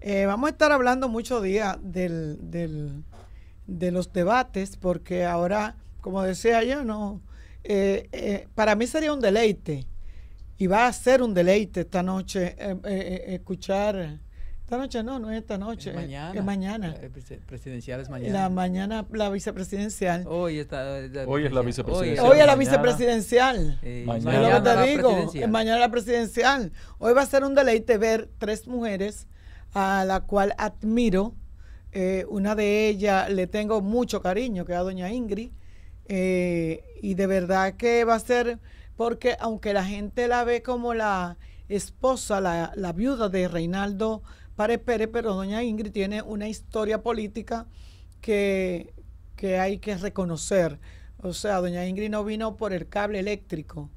Eh, vamos a estar hablando mucho días de los debates, porque ahora, como decía yo, no, eh, eh, para mí sería un deleite, y va a ser un deleite esta noche escuchar esta noche no, no es esta noche. Es mañana. Es mañana. presidencial es mañana. La mañana, la vicepresidencial. Hoy, está, eh, Hoy es la vicepresidencial. Hoy es la vicepresidencial. mañana. La presidencial. Hoy va a ser un deleite ver tres mujeres a la cual admiro. Eh, una de ellas le tengo mucho cariño, que es a doña Ingrid. Eh, y de verdad que va a ser, porque aunque la gente la ve como la esposa, la, la viuda de Reinaldo pare Pérez, pero doña Ingrid tiene una historia política que, hay que reconocer. O sea, doña Ingrid no vino por el cable eléctrico.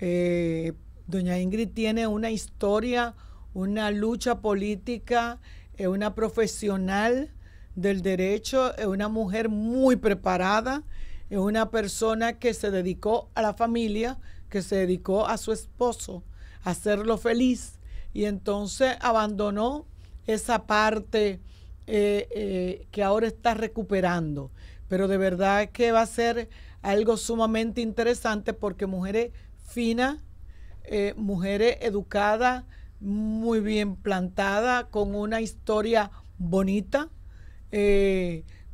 Eh, doña Ingrid tiene una historia, una lucha política, es eh, una profesional del derecho, es eh, una mujer muy preparada, es una persona que se dedicó a la familia, que se dedicó a su esposo, a hacerlo feliz. Y entonces abandonó esa parte eh, eh, que ahora está recuperando. Pero de verdad que va a ser algo sumamente interesante porque mujeres fina, eh, mujeres educadas, muy bien plantada con una historia bonita.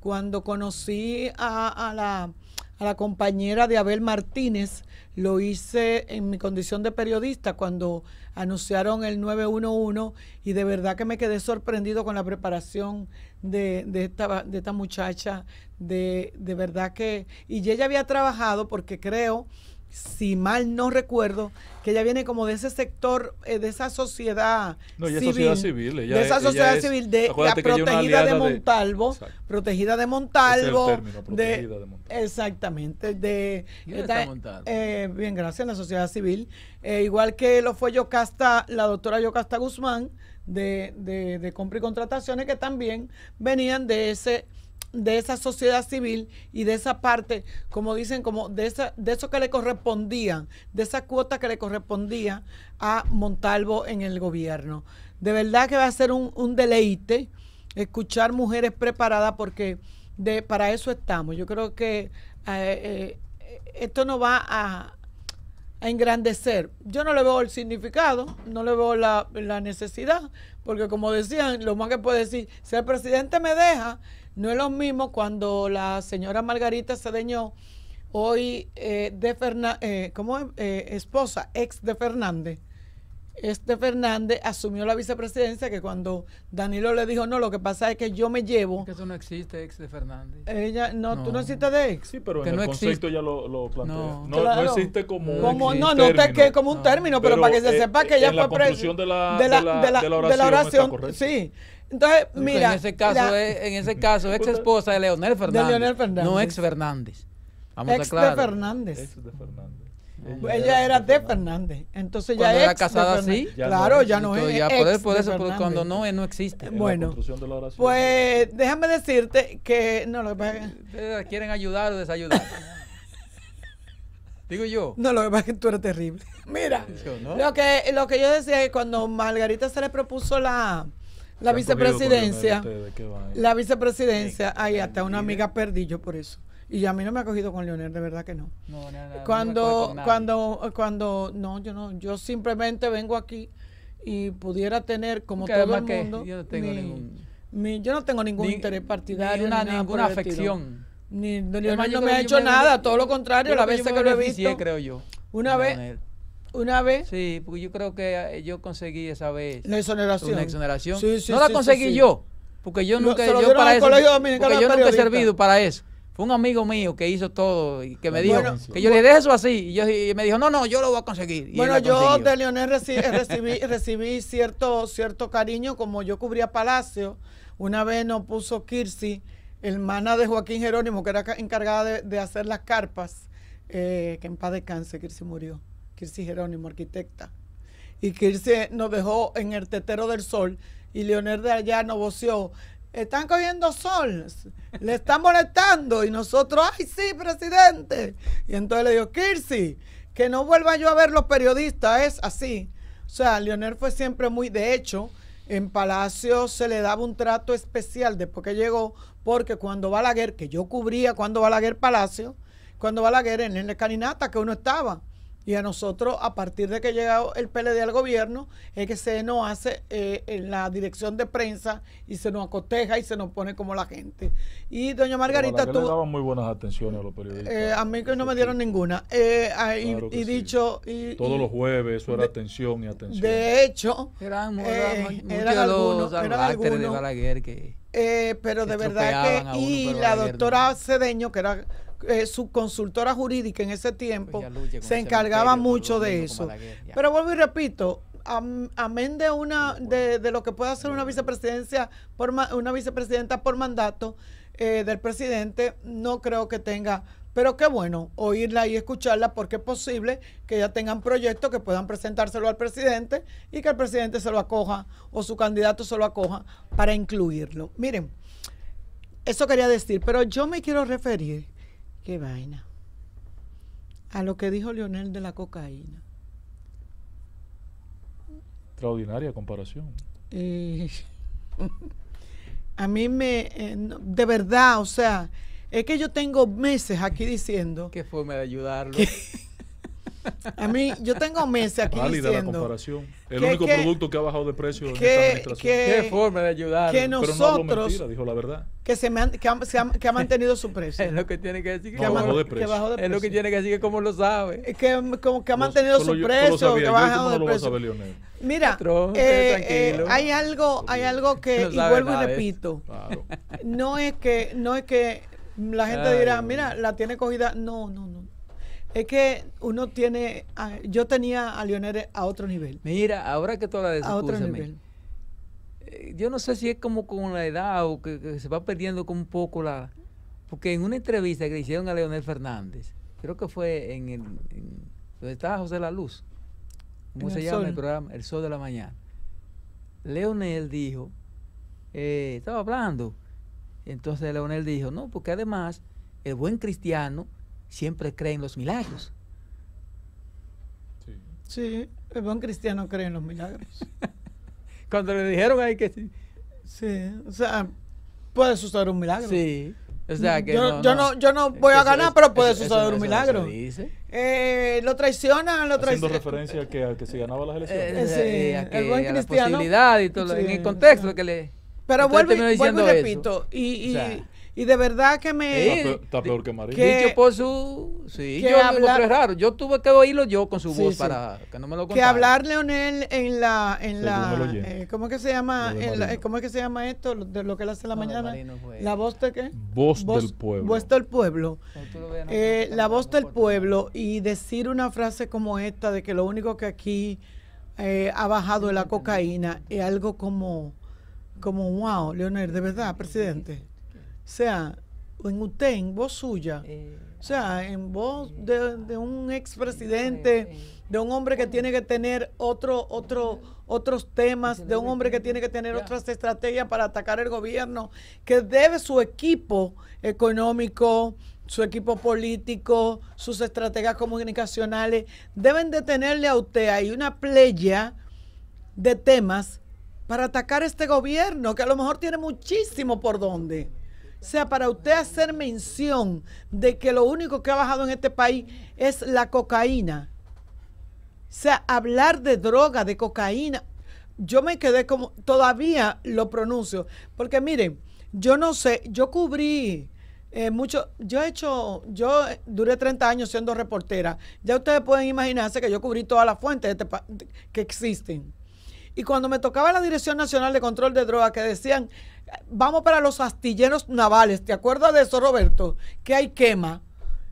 cuando conocí a, la, a la compañera de Abel Martínez, lo hice en mi condición de periodista cuando anunciaron el 911 y de verdad que me quedé sorprendido con la preparación de, de, esta, de muchacha, de, de verdad que, y ella había trabajado porque creo si mal no recuerdo, que ella viene como de ese sector, eh, de esa sociedad civil. de esa sociedad civil, de la protegida de Montalvo, protegida de Montalvo. de, Exactamente. De, eh, bien, gracias, en la sociedad civil. Eh, igual que lo fue Yocasta, la doctora Yocasta Guzmán, de, de, de compra y contrataciones, que también venían de ese de esa sociedad civil y de esa parte, como dicen, como de, esa, de eso que le correspondía, de esa cuota que le correspondía a Montalvo en el gobierno. De verdad que va a ser un, deleite escuchar mujeres preparadas porque de, para eso estamos. Yo creo que eh, eh, esto no va a, engrandecer. Yo no le veo el significado, no le veo la, la, necesidad, porque como decían, lo más que puedo decir, si el presidente me deja, no es lo mismo cuando la señora Margarita Cedeño, hoy eh, de Fernán eh, eh, esposa, ex de Fernández, este Fernández asumió la vicepresidencia que cuando Danilo le dijo no, lo que pasa es que yo me llevo. que eso no existe ex de Fernández. Ella, no, tú no existes de ex. Sí, pero en el concepto ya lo, planteó. No. No, existe como, un No, no te, que como un término, pero, para que se sepa eh, que ella fue presa. De la, de, de, la, oración. sí. Entonces, mira. En ese caso, es, ex esposa de Leonel Fernández. De Leonel Fernández. No ex Fernández. Vamos ex De Fernández. Ex de Fernández. Pues ella, era de Fernández. Entonces ya era casada así. Claro, ya no es. Ya por eso, cuando no es, no existe. Bueno, pues déjame decirte que no lo eh, eh, quieren ayudar o desayudar. Digo yo. No, lo que pasa tú eres terrible. Mira, lo, que, lo que yo decía es que cuando Margarita se le propuso la, la vicepresidencia, la vicepresidencia, ahí hasta una amiga perdí yo por eso. Y a mí no me ha cogido con Leonel, de verdad que no. cuando, cuando, cuando, no, yo no, yo simplemente vengo aquí y pudiera tener como todo el mundo. yo no tengo ningún. yo no tengo ningún interés partidario. ninguna afección. Ni, Leonel no me ha hecho nada, todo lo contrario, la vez que, lo he visto. creo yo. Una vez. Una vez. Sí, porque yo creo que ah, eh, yo conseguí esa vez. La exoneración. Una exoneración. no la conseguí yo, porque yo nunca, yo para eso, porque yo nunca he servido para eso. Fue un amigo mío que hizo todo y que me dijo, que yo le dije eso así. Y, yo, me dijo, no, no, yo lo voy a conseguir. bueno, yo de Leonel eh, recibí, recibí, cierto, cierto cariño, como yo cubría Palacio. Una vez nos puso Kirsi, hermana de Joaquín Jerónimo, que era encargada de, hacer las carpas, eh, que en paz descanse, Kirsi murió. Kirsi Jerónimo, arquitecta. Y Kirsi nos dejó en el tetero del sol y Leonel de allá nos voció están cogiendo sol, le están molestando y nosotros, ay sí, presidente. Y entonces le digo, Kirsi, que no vuelva yo a ver los periodistas, es así. O sea, Leonel fue siempre muy, de hecho, en Palacio se le daba un trato especial después que llegó, porque cuando Balaguer, que yo cubría cuando Balaguer Palacio, cuando Balaguer en la escalinata que uno estaba, y a nosotros, a partir de que llega el PLD al gobierno, es que se nos hace eh, en la dirección de prensa y se nos acoteja y se nos pone como la gente. Y doña Margarita, tú... Le daban muy buenas atenciones a los periodistas. Eh, a mí que no me dieron ninguna. Eh, y, dicho... Y, Todos los jueves, eso era atención y atención. De hecho... Eh, eran, eran, eran algunos, eran de Balaguer que... pero de verdad que... Y la doctora Cedeño, que era eh, su consultora jurídica en ese tiempo pues se encargaba pues, mucho de eso. Pero vuelvo y repito, amén de una pues. de, lo que pueda hacer una vicepresidencia por una vicepresidenta por mandato eh, del presidente no creo que tenga pero qué bueno oírla y escucharla porque es posible que ya tengan proyectos que puedan presentárselo al presidente y que el presidente se lo acoja o su candidato se lo acoja para incluirlo miren eso quería decir pero yo me quiero referir Qué vaina. A lo que dijo Leonel de la cocaína. Extraordinaria comparación. Eh, a mí me, eh, de verdad, o sea, es que yo tengo meses aquí diciendo... Qué forma de ayudarlo. A mí, yo tengo meses aquí Válida diciendo la comparación. El único producto que ha bajado de precio en esta administración. Qué forma de ayudar. Que nosotros, dijo la verdad. Que se, han, que ha, ha, mantenido su precio. es lo que tiene que decir. Que, ha bajado de precio. Es lo que tiene que decir que como lo sabe. Eh, que, como que ha mantenido su precio, que ha bajado de precio. Mira, eh, eh hay algo, hay algo que y vuelvo y repito. No es que, no es que la gente dirá, mira, la tiene cogida. No, no, no. Es que uno tiene, ah, yo tenía a Leonel a otro nivel. Mira, ahora que tú hablas de a otro nivel. Eh, yo no sé si es como con la edad o que, se va perdiendo como un poco la... Porque en una entrevista que le hicieron a Leonel Fernández, creo que fue en, el, donde estaba José La Luz, ¿cómo se llama el programa? El Sol de la Mañana. Leonel dijo, eh, estaba hablando, entonces Leonel dijo, no, porque además el buen cristiano siempre cree en los milagros. Sí, sí el buen cristiano cree en los milagros. Cuando le dijeron ahí que sí. Sí, o sea, puede suceder un milagro. Sí. O sea, que yo, no, yo no, yo no voy a ganar, pero puede suceder un milagro. Eh, lo traicionan, lo traicionan. Haciendo referencia a que, que se ganaba las elecciones. Eh, eh, sí, a que, buen cristiano. y todo, en el contexto que le. Pero vuelvo, y repito, y, y y de verdad que me. Está peor, que María. Dicho por su. Sí, yo hablar, raro. Yo tuve que oírlo yo con su voz para que no me lo contara. Que hablar Leonel en la. En la eh, ¿Cómo es que se llama? En es que se llama esto? De lo que él hace la mañana. ¿La voz de qué? Voz, del pueblo. Voz del pueblo. Eh, la voz del pueblo y decir una frase como esta de que lo único que aquí eh, ha bajado es la cocaína es algo como. Como, wow, Leonel, de verdad, presidente sea en usted, en voz suya, eh, o sea, en voz de, un expresidente, de un hombre que tiene que tener otro, otro, otros temas, de un hombre que tiene que tener otras estrategias para atacar el gobierno, que debe su equipo económico, su equipo político, sus estrategias comunicacionales, deben de tenerle a usted ahí una playa de temas para atacar este gobierno, que a lo mejor tiene muchísimo por donde. O sea, para usted hacer mención de que lo único que ha bajado en este país es la cocaína. O sea, hablar de droga, de cocaína, yo me quedé como, todavía lo pronuncio, porque miren, yo no sé, yo cubrí eh, mucho, yo he hecho, yo duré 30 años siendo reportera, ya ustedes pueden imaginarse que yo cubrí todas las fuentes este que existen. Y cuando me tocaba la Dirección Nacional de Control de Drogas, que decían, vamos para los astilleros navales, ¿te acuerdas de eso, Roberto? Que hay quema.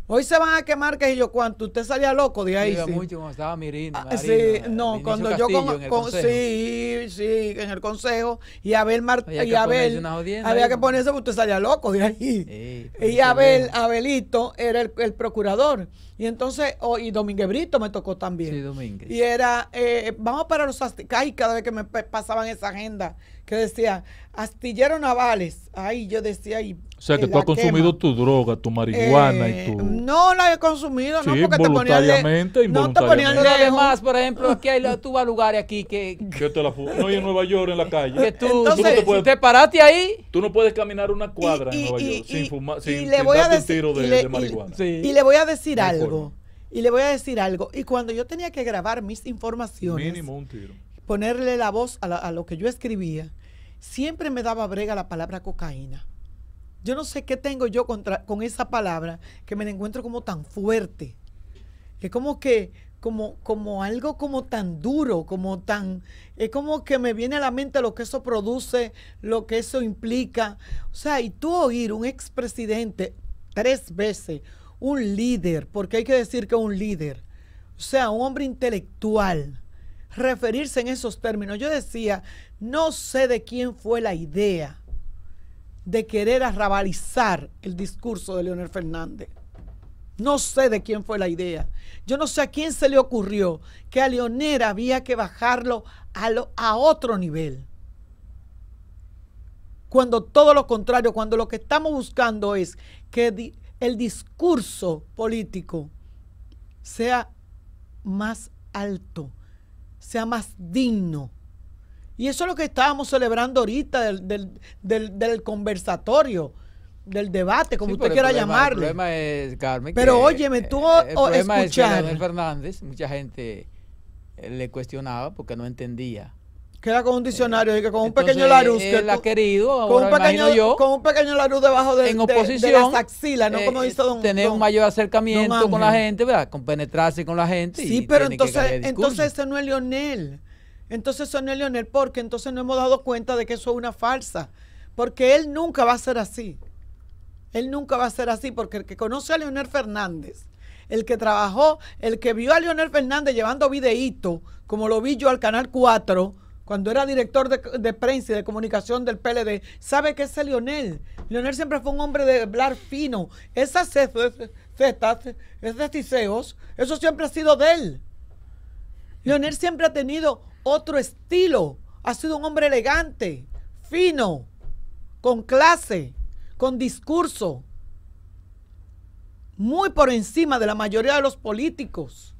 Hoy se van a quemar que yo cuando usted salía loco de ahí. sí. mucho estaba ah, sí, no, cuando yo con, sí, sí, en el consejo y Abel Martínez había, y que, Abel, ponerse había que ponerse porque usted salía loco de ahí. y Abel, Abelito era el procurador. Y entonces, oh, y Domínguez Brito me tocó también. Sí, Y era, eh, vamos para los astilleros. cada vez que me pasaban esa agenda, que decía, astillero navales. Ay, yo decía, y. O sea, que tú has consumido tu droga, tu marihuana y eh, tu. No la he consumido, no, porque te ponían. De, no te ponían lejos. más por ejemplo, aquí hay, tú lugares aquí que. te la No, hay en Nueva York, en la calle. Que tú, Entonces, te, si te paraste ahí. Tú no puedes caminar una cuadra en Nueva York sin fumar, sin, decir, un tiro de, marihuana. Y le voy a decir algo. Y le voy a decir algo. Y cuando yo tenía que grabar mis informaciones, ponerle la voz a, lo que yo escribía, siempre me daba brega la palabra cocaína. Yo no sé qué tengo yo contra, con esa palabra que me la encuentro como tan fuerte. Que como que, como, como algo como tan duro, como tan, es como que me viene a la mente lo que eso produce, lo que eso implica. O sea, y tú oír un expresidente tres veces un líder, porque hay que decir que un líder, o sea, un hombre intelectual, referirse en esos términos. Yo decía, no sé de quién fue la idea de querer arrabalizar el discurso de Leonel Fernández. No sé de quién fue la idea. Yo no sé a quién se le ocurrió que a Leonel había que bajarlo a, a otro nivel. Cuando todo lo contrario, cuando lo que estamos buscando es que el discurso político sea más alto, sea más digno. Y eso es lo que estábamos celebrando ahorita del, conversatorio, del debate, como usted quiera llamarlo. Carmen. Pero oye me tuvo escuchar. Fernández, mucha gente eh, le cuestionaba porque no entendía Queda con un diccionario, y que con un pequeño laruz. Eh, la querido, con, un pequeño, yo, con un pequeño laruz debajo de, en oposición, de, ¿no? Eh, como eh, Tener un mayor acercamiento con la gente, ¿verdad? Con penetrarse con la gente. Sí, pero entonces, entonces ese no es Lionel Entonces eso no es Lionel porque entonces no hemos dado cuenta de que eso es una falsa. Porque él nunca va a ser así. Él nunca va a ser así, porque el que conoce a Leonel Fernández, el que trabajó, el que vio a Leonel Fernández llevando videíto, como lo vi yo al Canal 4, cuando era director de, prensa y de comunicación del PLD, sabe que es Lionel Leonel siempre fue un hombre de hablar fino. Esas cestas, esos tiseos, eso siempre ha sido de él. Leonel siempre ha tenido otro estilo. Ha sido un hombre elegante, fino, con clase, con discurso. Muy por encima de la mayoría de los políticos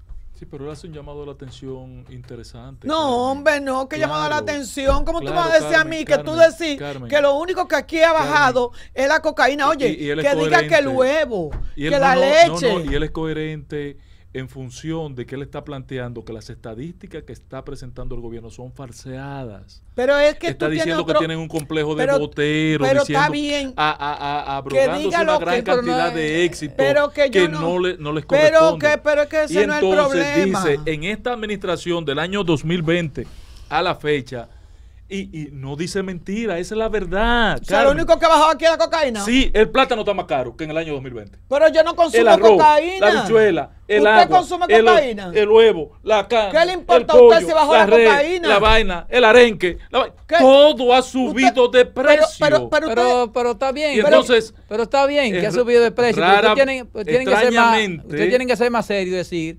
pero él hace un llamado a la atención interesante. No, hombre, no, que llamado a la atención. ¿Cómo tú vas a decir a mí que tú decís que lo único que aquí ha bajado es la cocaína? Oye, que diga que el huevo, que la leche. y él es coherente en función de que él está planteando que las estadísticas que está presentando el gobierno son falseadas. Pero es que está diciendo que tienen un complejo de pero, botero, pero está bien. A, que una gran que, cantidad de éxito que, no, les corresponde. Pero que, pero es que ese no es el problema. dice, en esta administración del año 2020 a la fecha, y, no dice mentira, esa es la verdad. O sea, lo único que bajó aquí es la cocaína. Sí, el plátano está más caro que en el año 2020. Pero yo no consumo cocaína. La bichuela, ¿Usted consume cocaína? El, huevo, la carne. ¿Qué le importa el pollo, a usted si bajó la, cocaína? La vaina, el arenque. Todo ha subido de precio. Pero, está bien. pero está bien que ha subido de precio. ustedes, tienen, que ser más, ustedes tienen que ser más serios y decir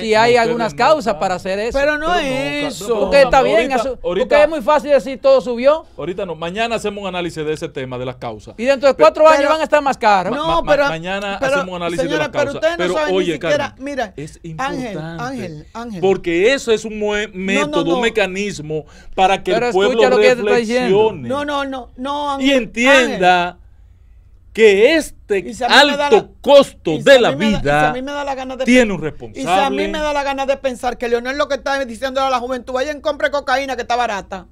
si hay algunas causas ah. para hacer eso. Pero no, es eso. Porque está bien. porque es muy fácil decir todo subió. Ahorita no. Mañana hacemos un análisis de ese tema, de las causas. Y dentro de cuatro años van a estar más caros. No, pero. Mañana hacemos un análisis de las causas. Pero oye, Ah, mira, es importante. Ángel, Ángel, Porque eso es un método, un mecanismo para que el pueblo reflexione. no, no, no, no, Y entienda que este alto costo de la vida tiene un responsable. Y a mí me da la gana de pensar que Leonel lo que está diciendo a la juventud, vayan, compre cocaína que está barata.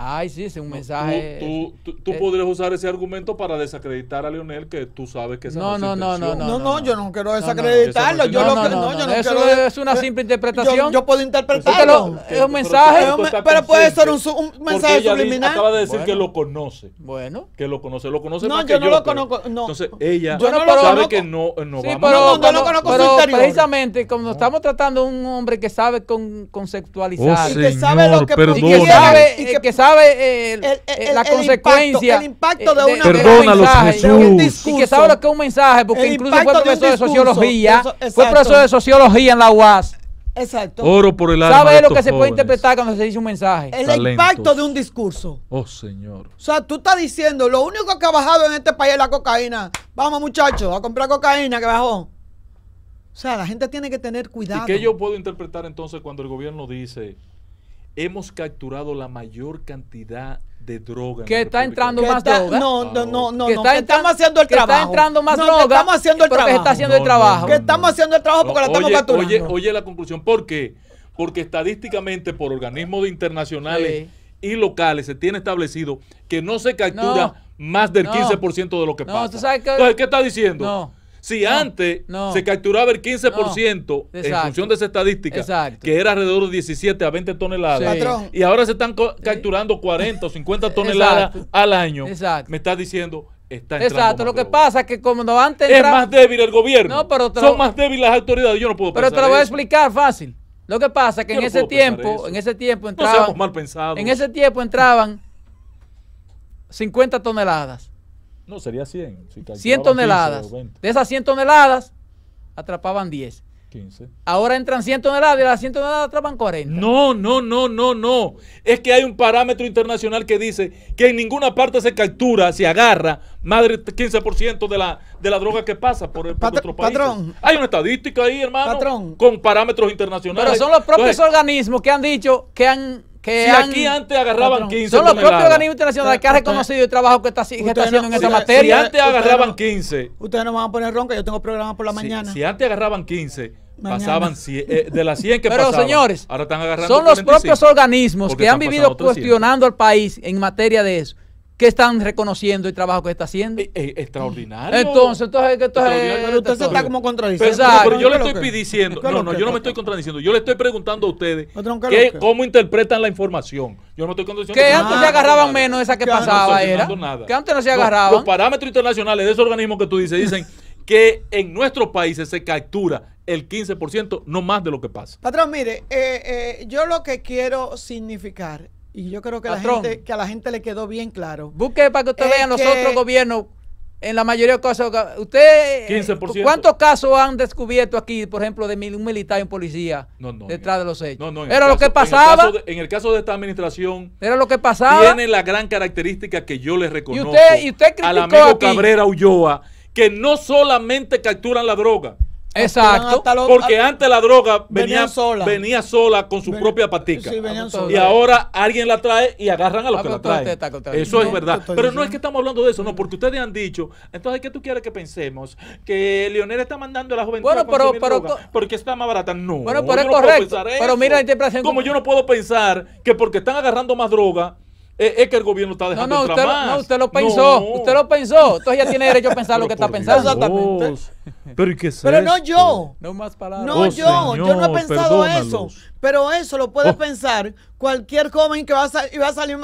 Ay, sí, es un mensaje. Tú, tú, eh, podrías usar ese argumento para desacreditar a Leonel, que tú sabes que esa no, no, no, no, no, no, no, yo no quiero desacreditarlo. Yo no, no, no, yo no eso quiero, es una simple interpretación. Yo, puedo interpretarlo. es un mensaje. Pero, pero, puede ser un, un mensaje subliminal. Acaba de decir que lo conoce. Bueno. Que lo conoce. Lo conoce no, más yo no yo, lo conozco. No. Entonces, ella yo no sabe que no, eh, no vamos no, lo conozco pero precisamente, como estamos tratando de un hombre que sabe conceptualizar. Oh, y que sabe lo que... Y que sabe sabe eh, eh, el, la consecuencia. Impacto, el impacto de eh, una mensaje. y que sabe lo que es un mensaje, porque incluso fue profesor de, sociología. fue profesor de sociología en la UAS. Exacto. Oro por el sabe lo que se puede interpretar cuando se dice un mensaje? El impacto de un discurso. Oh, Señor. O sea, tú estás diciendo, lo único que ha bajado en este país es la cocaína. Vamos, muchachos, a comprar cocaína que bajó. O sea, la gente tiene que tener cuidado. ¿Y qué yo puedo interpretar entonces cuando el gobierno dice hemos capturado la mayor cantidad de droga. Que está entrando más droga. No, no, no, no. Que, estamos haciendo el que trabajo. está entrando más droga. estamos haciendo el trabajo. está haciendo el trabajo. que estamos haciendo el trabajo porque la estamos capturando. Oye, oye la conclusión. ¿Por qué? Porque estadísticamente por organismos internacionales y locales se tiene establecido que no se captura más del 15% de lo que pasa. Entonces, ¿qué está diciendo? No si antes se capturaba el 15% en función de esa estadística, que era alrededor de 17 a 20 toneladas, y ahora se están capturando 40 o 50 toneladas al año, me está diciendo... Está Exacto, lo que pasa es que como no antes... Es más débil el gobierno. son más débiles las autoridades, yo no puedo Pero te lo voy a explicar fácil. Lo que pasa es que en ese tiempo, en ese tiempo mal En ese tiempo entraban 50 toneladas. No, sería 100. 100 toneladas. de esas 100 toneladas, atrapaban 10. 15. Ahora entran 100 toneladas y las 100 toneladas atrapan 40. No, no, no, no, no. Es que hay un parámetro internacional que dice que en ninguna parte se captura, se agarra más del 15% de la, de la droga que pasa por, el, otro país. Patrón. Hay una estadística ahí, hermano. Patrón. Con parámetros internacionales. Pero son los propios organismos que han dicho que han que si aquí antes agarraban 15 Son los propios organismos internacionales que han reconocido el trabajo que está, haciendo en esta materia. Si antes agarraban 15. Ustedes no van a poner ronca, yo tengo programa por la mañana. Si, antes agarraban 15, pasaban eh, de las 100 que pasaban. Pero señores, ahora están agarrando son los propios organismos que han vivido cuestionando al país en materia de eso que están reconociendo el trabajo que está haciendo. Eh, eh, extraordinario. Entonces, entonces, pero usted está como contradiciendo. Pero, pero, yo le estoy pidiendo, no, no, yo no me estoy contradiciendo, yo le estoy preguntando a ustedes cómo interpretan la información. Yo no estoy contradiciendo. Que antes se agarraban menos menos esa que pasaba, era. Que antes no se agarraban. Los, parámetros internacionales de esos organismos que tú dices dicen que en nuestros países se captura el 15%, no más de lo que pasa. Patrón, mire, eh, yo lo que quiero significar y yo creo que, que a la gente le quedó bien claro. Busque para que usted vea los otros gobiernos en la mayoría de cosas. Usted, ¿cuántos casos han descubierto aquí, por ejemplo, de un militar y un policía detrás de los hechos? era lo que pasaba. En el, caso de esta administración, era lo que pasaba. Tiene la gran característica que yo le reconozco ¿Y usted, al amigo Cabrera Ulloa, que no solamente capturan la droga Exacto. Porque antes la droga venía, sola. con su propia patica. y ahora alguien la trae y agarran a los ah, que la traen. Eso es verdad. Pero no es que estamos hablando de eso, no, porque ustedes han dicho, entonces, ¿qué tú quieres que pensemos? Que Leonel está mandando a la juventud a pero, pero, porque está más barata. No. Bueno, pero es correcto. Pero mira Como yo no puedo pensar que porque están agarrando más droga eh, es que el gobierno está dejando no, no, usted, No, usted lo pensó, usted lo pensó. Entonces ya tiene derecho a pensar lo que está pensando. Exactamente. Pero, qué es pero no yo. No más palabras. No oh, yo, yo no he pensado eso. Pero eso lo puede oh. pensar cualquier joven que va a, va a salir...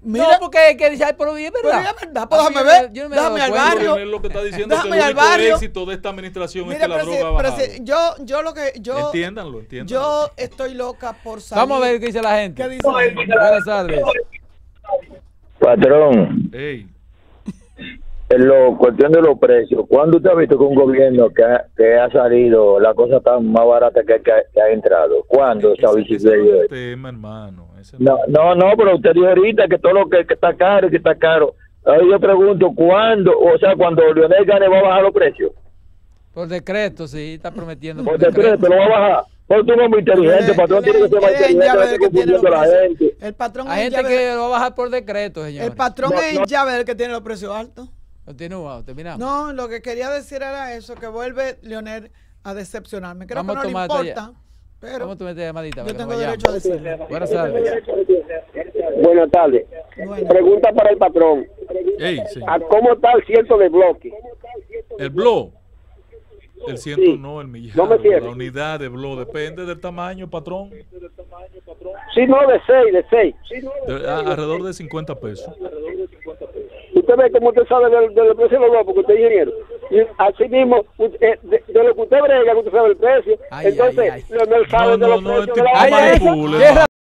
Mira, porque que dice, pero es verdad. Pero verdad, pues ah, déjame ver. Yo, déjame al barrio. Lo que está diciendo déjame que el éxito de esta administración Mira, es que la droga yo, yo lo que. Yo, entiéndanlo, entiéndanlo. Yo estoy loca por saber. Vamos a ver qué dice la gente. ¿Qué dice? Buenas tardes. Patrón. En lo, cuestión de los precios, ¿cuándo usted ha visto que un gobierno que ha, que ha salido la cosa tan más barata que, ha entrado? ¿Cuándo está no no, no, pero usted dijo ahorita que todo lo que, está caro, que está caro. Ahí yo pregunto, ¿cuándo? O sea, ¿cuándo Leonel gane, ¿va a bajar los precios? Por decreto, sí, está prometiendo. Por, decreto, decreto, lo va a bajar. Pues tú no muy inteligente, el patrón tiene que ser más inteligente, que tiene la gente. El patrón Hay gente que lo va a bajar por decreto, señor. El patrón es en llave el que tiene los precios altos. Continúa, terminamos. No, lo que quería decir era eso, que vuelve Leonel a decepcionarme. Creo Vamos que no le importa, pero Vamos a tomar llamadita. Yo tengo derecho a decirlo. Buenas tardes. Buenas tardes. Pregunta para el patrón. Ey, ¿A cómo está el cierto de bloque? El bloque? el ciento no, el millar, la unidad de blow depende del tamaño, patrón. Sí, no, de seis, de 6. alrededor de 50 pesos. Usted ve cómo usted sabe del, precio del porque usted ingeniero. Y así mismo, eh, de, lo que usted usted sabe el precio. Entonces, no, no